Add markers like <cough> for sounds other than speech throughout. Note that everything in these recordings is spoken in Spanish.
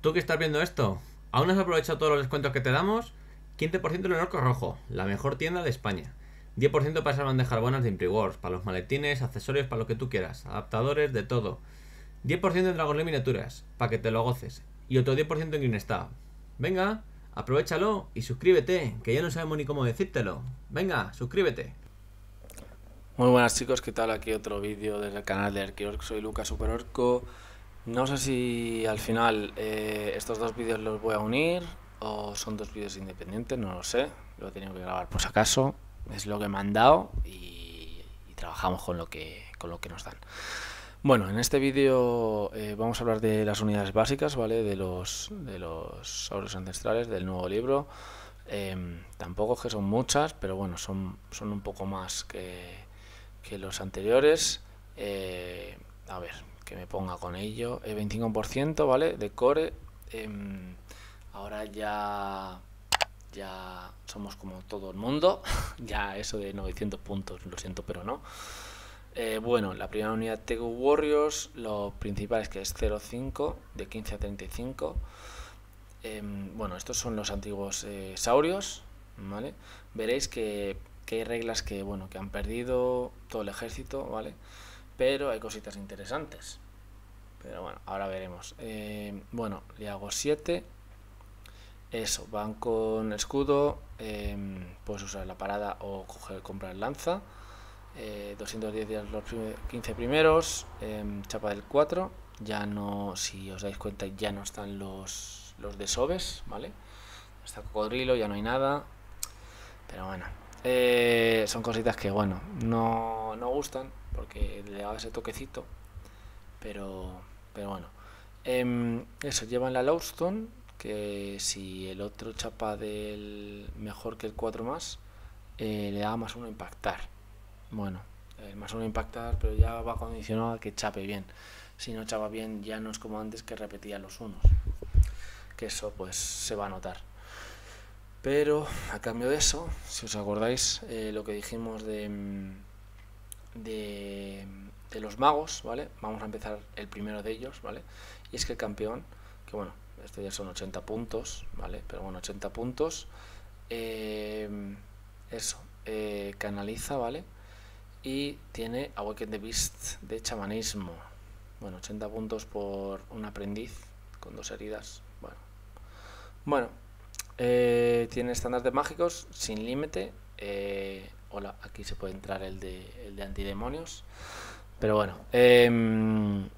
Tú que estás viendo esto, ¿aún has aprovechado todos los descuentos que te damos? 15% en el Orco Rojo, la mejor tienda de España. 10% para esas bandejas bonas de Wars, para los maletines, accesorios, para lo que tú quieras, adaptadores, de todo. 10% en Dragon Miniaturas, para que te lo goces. Y otro 10% en Greenstar. Venga, aprovechalo y suscríbete, que ya no sabemos ni cómo decírtelo. Venga, suscríbete. Muy buenas chicos, ¿qué tal? Aquí otro vídeo desde el canal de Arquiorco. soy Lucas Superorco. No sé si al final eh, estos dos vídeos los voy a unir o son dos vídeos independientes, no lo sé. Lo he tenido que grabar por si acaso. Es lo que me han dado y, trabajamos con lo, que, con lo que nos dan. Bueno, en este vídeo eh, vamos a hablar de las unidades básicas, ¿vale? De los, de los ancestrales, del nuevo libro. Em, tampoco es que son muchas, pero bueno, son, son un poco más que, que los anteriores. Eh, a ver, que me ponga con ello. el 25%, ¿vale? De core. Em, ahora ya, ya somos como todo el mundo. <laughs> ya eso de 900 puntos, lo siento, pero no. Eh, bueno, la primera unidad Tegu Warriors, lo principal es que es 0,5, de 15 a 35. Em, bueno, estos son los antiguos eh, saurios, ¿vale? Veréis que, hay reglas que, bueno, que han perdido todo el ejército, ¿vale? vale pero hay cositas interesantes. Pero bueno, ahora veremos. Eh, bueno, le hago 7. Eso, van con escudo, em, puedes usar la parada o comprar lanza. 210 eh, días los 15 primeros, em, chapa del 4. Ya no, si os dais cuenta, ya no están los, los desobes, ¿vale? Está cocodrilo, ya no hay nada. Pero bueno, eh, son cositas que, bueno, no, no gustan, porque le daba ese toquecito. Pero, pero bueno. Em, eso eso, en la Loudstone. que si el otro chapa del mejor que el 4 más, eh, le da más uno impactar. Bueno, eh, más uno impactar, pero ya va condicionado a que chape bien. Si no chapa bien, ya no es como antes que repetía los unos. Que eso pues se va a notar. Pero a cambio de eso, si os acordáis, eh, lo que dijimos de mm, de, los magos, ¿vale? Vamos a empezar el primero de ellos, ¿vale? Y es que el campeón, que bueno, esto ya son 80 puntos, ¿vale? Pero bueno, 80 puntos, eh, eso, eh, canaliza, ¿vale? Y tiene Awaken the Beast de chamanismo. Bueno, 80 puntos por un aprendiz con dos heridas. Bueno, bueno eh, tiene estándares mágicos sin límite hola, aquí se puede entrar el de, el de antidemonios. Pero bueno, em,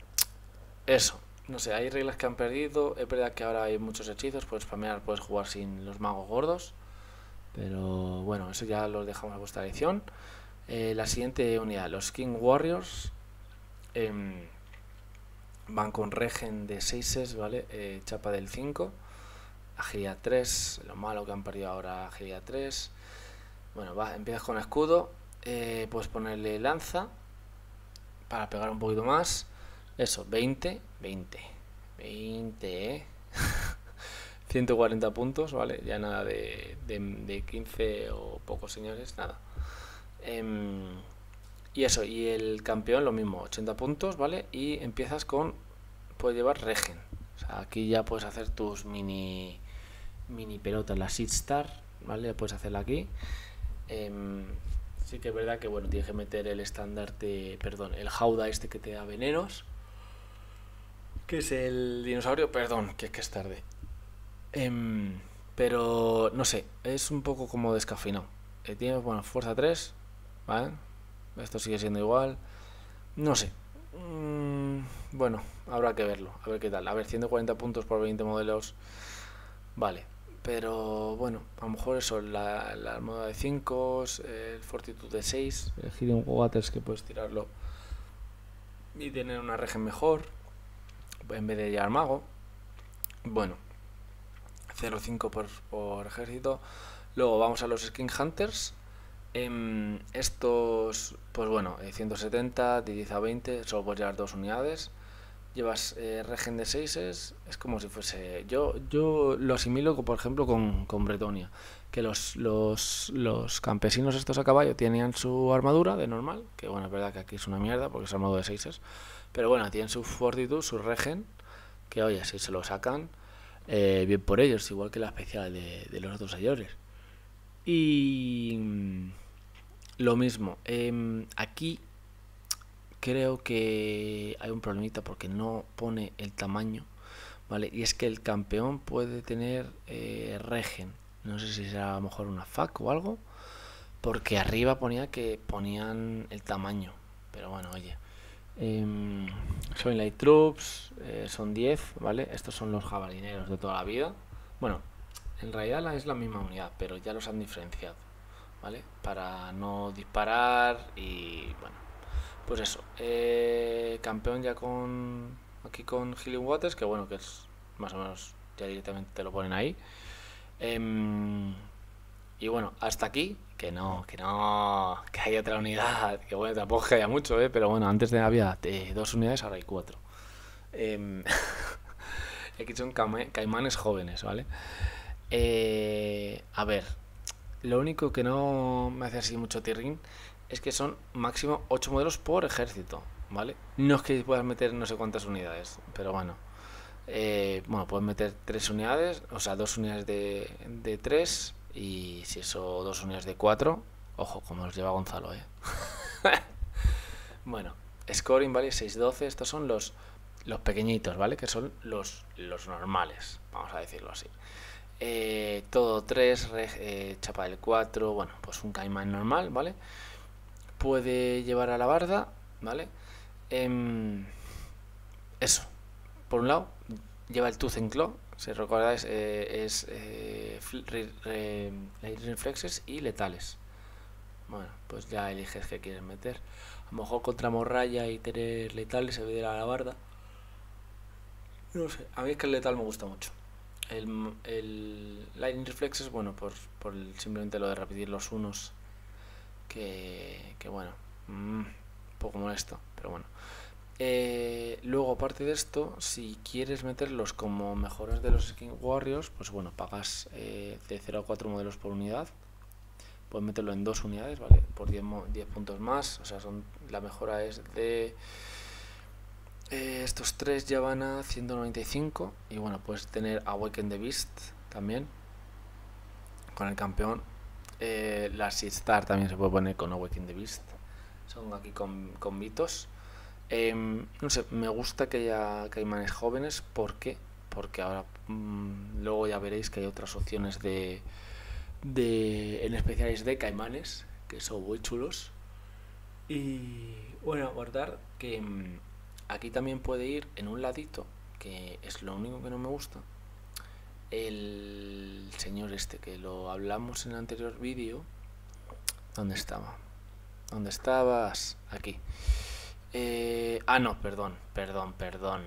eso. No sé, hay reglas que han perdido. Es verdad que ahora hay muchos hechizos. Puedes spamear, puedes jugar sin los magos gordos. Pero bueno, eso ya lo dejamos a vuestra edición. Eh, la siguiente unidad, los King Warriors. Em, van con regen de 6 ¿vale? Eh, chapa del 5. Agilidad 3, lo malo que han perdido ahora, agilidad 3. Bueno, va, empiezas con escudo, eh, puedes ponerle lanza para pegar un poquito más. Eso, 20, 20, 20, 140 puntos, ¿vale? Ya nada de, 15 o pocos señores, nada. Em, y eso, y el campeón lo mismo, 80 puntos, ¿vale? Y empiezas con, puedes llevar regen. aquí ya puedes hacer tus mini, mini pelotas, la seed star, ¿vale? Puedes hacerla aquí. Em, sí que es verdad que bueno, tienes que meter el estandarte, perdón, el jauda este que te da venenos. Que es el dinosaurio, perdón, que es que es tarde. Em, pero no sé, es un poco como descafeinado. Eh, tienes, bueno, fuerza 3, ¿vale? Esto sigue siendo igual. No sé. Mm, bueno, habrá que verlo, a ver qué tal. A ver, 140 puntos por 20 modelos. Vale, pero bueno, a lo mejor eso, la, la de 5, el fortitud de 6, el un Waters que puedes tirarlo y tener una regen mejor en vez de llevar mago. Bueno, 0.5 por, por ejército. Luego vamos a los Skin Hunters. Em, estos, pues bueno, 170, de 10 a 20, solo puedes llevar dos unidades llevas eh, regen de seises, es como si fuese... Yo, yo lo asimilo, por ejemplo, con, con Bretonia, que los, los, los, campesinos estos a caballo tenían su armadura de normal, que bueno, es verdad que aquí es una mierda porque es armado de seises, pero bueno, tienen su fortitud, su regen, que oye, si se lo sacan, eh, bien por ellos, igual que la especial de, los dos señores. Y... Mm, lo mismo, em, aquí creo que hay un problemita porque no pone el tamaño, ¿vale? Y es que el campeón puede tener eh, regen, no sé si será a lo mejor una FAC o algo, porque arriba ponía que ponían el tamaño, pero bueno, oye. Eh, son Light Troops, eh, son 10, ¿vale? Estos son los jabalineros de toda la vida. Bueno, en realidad es la misma unidad, pero ya los han diferenciado, ¿vale? Para no disparar y, bueno, pues eso, eh, campeón ya con aquí con Healing Waters, que bueno, que es más o menos ya directamente te lo ponen ahí. Em, y bueno, hasta aquí, que no, que no, que hay otra unidad, que bueno, tampoco que haya mucho, eh, pero bueno, antes de había eh, dos unidades, ahora hay cuatro. Em, <laughs> aquí son caimanes jóvenes, ¿vale? a ver, lo único que no me hace así mucho tirrín es que son máximo 8 modelos por ejército, ¿vale? No es que puedas meter no sé cuántas unidades, pero bueno. Eh, bueno, puedes meter 3 unidades, o sea, 2 unidades de, de 3 y si eso, 2 unidades de 4. Ojo, como los lleva Gonzalo, ¿eh? <laughs> bueno, scoring, ¿vale? 6-12, estos son los, los pequeñitos, ¿vale? Que son los, los normales, vamos a decirlo así. Eh, todo 3, eh, chapa del 4, bueno, pues un caimán normal, ¿vale? vale puede llevar a la barda, ¿vale? Em, eso. Por un lado, lleva el Tooth Claw, si recordáis, eh, es eh, lightning reflexes y letales. Bueno, pues ya eliges qué quieres meter. A lo mejor contra Morraya y tener letales se ve a la barda. No sé, a mí es que el letal me gusta mucho. El, Lightning Reflexes, bueno, por, por simplemente lo de repetir los unos que, bueno, mm, un poco molesto, pero bueno. Eh, luego, aparte de esto, si quieres meterlos como mejores de los Skin Warriors, pues bueno, pagas eh, de 0 a 4 modelos por unidad. Puedes meterlo en dos unidades, ¿vale? Por 10, puntos más. O sea, son, la mejora es de... Eh, estos tres ya van a 195. Y bueno, puedes tener Awaken the Beast también. Con el campeón eh, la Star también se puede poner con Awaken the Beast. Son aquí con, con mitos. Em, no sé, me gusta que haya caimanes jóvenes. porque Porque ahora mm, luego ya veréis que hay otras opciones de. de en especial de caimanes, que son muy chulos. Y bueno, guardar que mm, aquí también puede ir en un ladito, que es lo único que no me gusta el señor este que lo hablamos en el anterior vídeo, ¿dónde estaba? ¿Dónde estabas? Aquí. Eh, ah, no, perdón, perdón, perdón.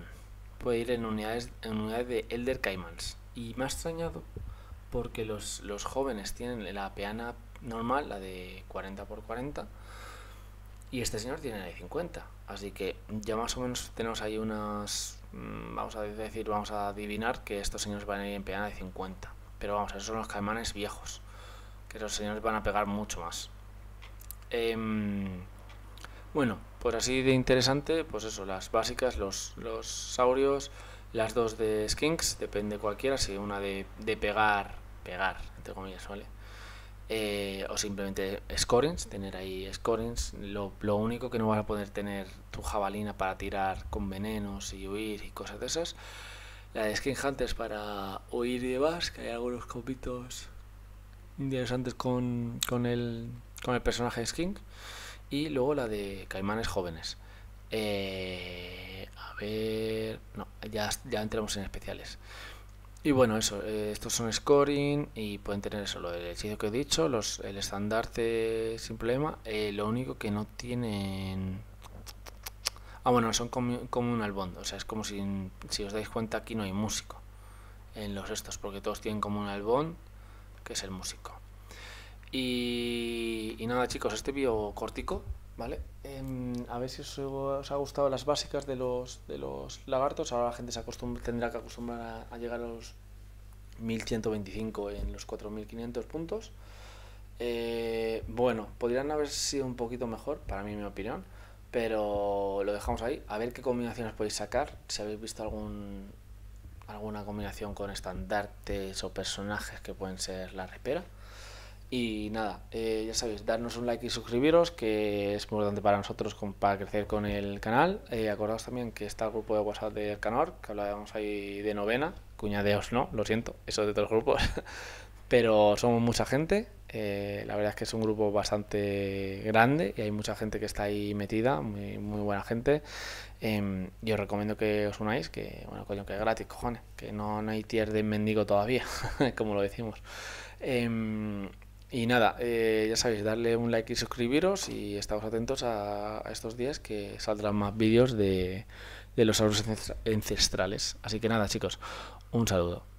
Puede ir en unidades, en unidades de Elder Caimans. Y me ha extrañado porque los, los jóvenes tienen la peana normal, la de 40x40, y este señor tiene la de 50. Así que ya más o menos tenemos ahí unas Mm, vamos a decir, vamos a adivinar que estos señores van a ir en pegada de 50. Pero vamos, esos son los caimanes viejos, que esos señores van a pegar mucho más. Em, bueno, pues así de interesante, pues eso, las básicas, los, los saurios, las dos de skinks, depende cualquiera, si una de, de pegar, pegar, entre comillas, ¿vale? Eh, o simplemente scorings, tener ahí scorings. Lo, único que no vas a poder tener tu jabalina para tirar con venenos y huir y cosas de esas. La de Skin Hunters para huir y demás, que hay algunos copitos interesantes con, con, el, con el personaje de Skin. Y luego la de caimanes jóvenes. Eh, a ver, no, ya, ya entramos en especiales. Y bueno, eso, eh, estos son scoring y pueden tener eso, lo del hechizo que he dicho, los, el estandarte sin problema, eh, lo único que no tienen... Ah, bueno, son como, un o sea, es como si, si os dais cuenta aquí no hay músico en los estos, porque todos tienen como un albón, que es el músico. Y, y nada chicos, este vídeo cortico, ¿vale? Em, a ver si os, ha gustado las básicas de los, de los lagartos. Ahora la gente se tendrá que acostumbrar a, llegar a los 1125 en los 4500 puntos. Eh, bueno, podrían haber sido un poquito mejor, para mí, mi opinión. Pero lo dejamos ahí. A ver qué combinaciones podéis sacar. Si habéis visto algún, alguna combinación con estandartes o personajes que pueden ser la repera. Y nada, eh, ya sabéis, darnos un like y suscribiros, que es muy importante para nosotros para crecer con el canal. Eh, acordaos también que está el grupo de WhatsApp de Canor, que hablábamos ahí de novena. Cuñadeos no, lo siento, eso de otros grupos. <laughs> Pero somos mucha gente, eh, la verdad es que es un grupo bastante grande y hay mucha gente que está ahí metida, muy, buena gente. Em, yo os recomiendo que os unáis, que bueno, coño, que es gratis, cojones, que no, no hay tier de mendigo todavía, <laughs> como lo decimos. Em, y nada, ya sabéis, darle un like y suscribiros y estamos atentos a, estos días que saldrán más vídeos de, de los auros ancestrales. Así que nada, chicos, un saludo.